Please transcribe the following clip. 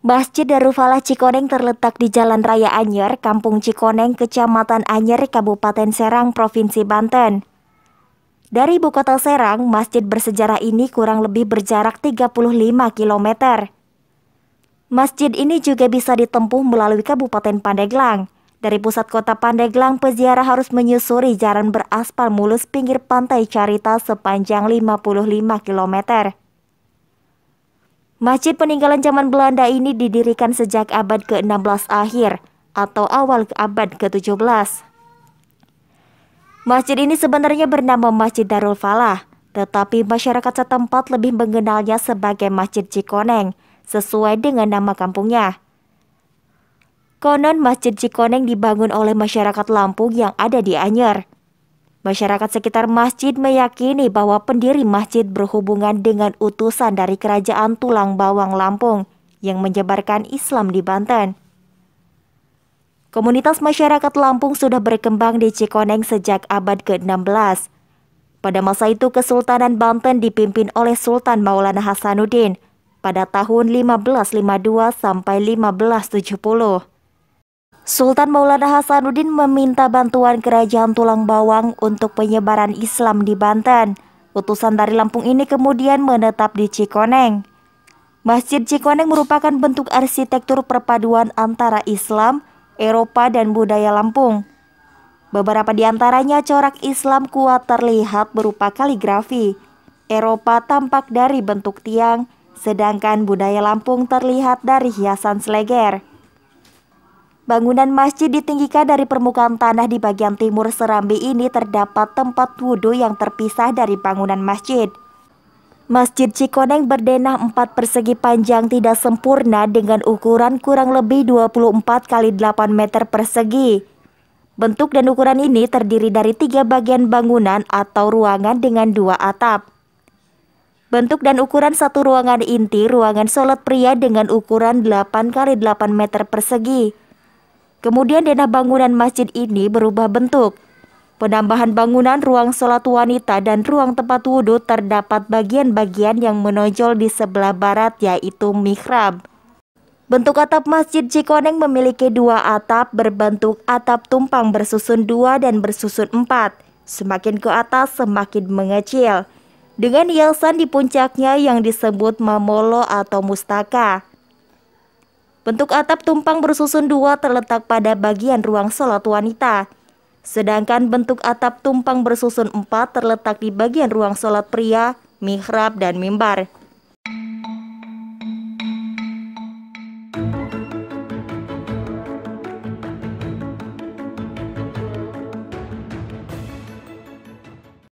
Masjid Falah Cikoneng terletak di Jalan Raya Anyer, Kampung Cikoneng, Kecamatan Anyer, Kabupaten Serang, Provinsi Banten. Dari ibu kota Serang, masjid bersejarah ini kurang lebih berjarak 35 km. Masjid ini juga bisa ditempuh melalui Kabupaten Pandeglang. Dari pusat kota Pandeglang, peziarah harus menyusuri jalan beraspal mulus pinggir pantai Carita sepanjang 55 km. Masjid peninggalan zaman Belanda ini didirikan sejak abad ke-16 akhir atau awal abad ke-17. Masjid ini sebenarnya bernama Masjid Darul Falah, tetapi masyarakat setempat lebih mengenalnya sebagai Masjid Cikoneng, sesuai dengan nama kampungnya. Konon Masjid Cikoneng dibangun oleh masyarakat Lampung yang ada di Anyer. Masyarakat sekitar masjid meyakini bahwa pendiri masjid berhubungan dengan utusan dari kerajaan Tulang Bawang Lampung yang menyebarkan Islam di Banten. Komunitas masyarakat Lampung sudah berkembang di Cikoneng sejak abad ke-16. Pada masa itu Kesultanan Banten dipimpin oleh Sultan Maulana Hasanuddin pada tahun 1552 sampai 1570. Sultan Maulana Hasanuddin meminta bantuan kerajaan Tulang Bawang untuk penyebaran Islam di Banten. Utusan dari Lampung ini kemudian menetap di Cikoneng. Masjid Cikoneng merupakan bentuk arsitektur perpaduan antara Islam, Eropa, dan budaya Lampung. Beberapa di antaranya corak Islam kuat terlihat berupa kaligrafi. Eropa tampak dari bentuk tiang, sedangkan budaya Lampung terlihat dari hiasan seleger. Bangunan masjid ditinggikan dari permukaan tanah di bagian timur Serambi ini terdapat tempat wudhu yang terpisah dari bangunan masjid. Masjid Cikoneng berdenah 4 persegi panjang tidak sempurna dengan ukuran kurang lebih 24 kali 8 meter persegi. Bentuk dan ukuran ini terdiri dari tiga bagian bangunan atau ruangan dengan dua atap. Bentuk dan ukuran satu ruangan inti ruangan sholat pria dengan ukuran 8 kali 8 meter persegi. Kemudian denah bangunan masjid ini berubah bentuk. Penambahan bangunan ruang sholat wanita dan ruang tempat wudhu terdapat bagian-bagian yang menonjol di sebelah barat yaitu mihrab. Bentuk atap Masjid Cikoneng memiliki dua atap berbentuk atap tumpang bersusun dua dan bersusun empat. Semakin ke atas semakin mengecil. Dengan hiasan di puncaknya yang disebut mamolo atau mustaka. Bentuk atap tumpang bersusun dua terletak pada bagian ruang sholat wanita. Sedangkan bentuk atap tumpang bersusun empat terletak di bagian ruang sholat pria, mihrab, dan mimbar.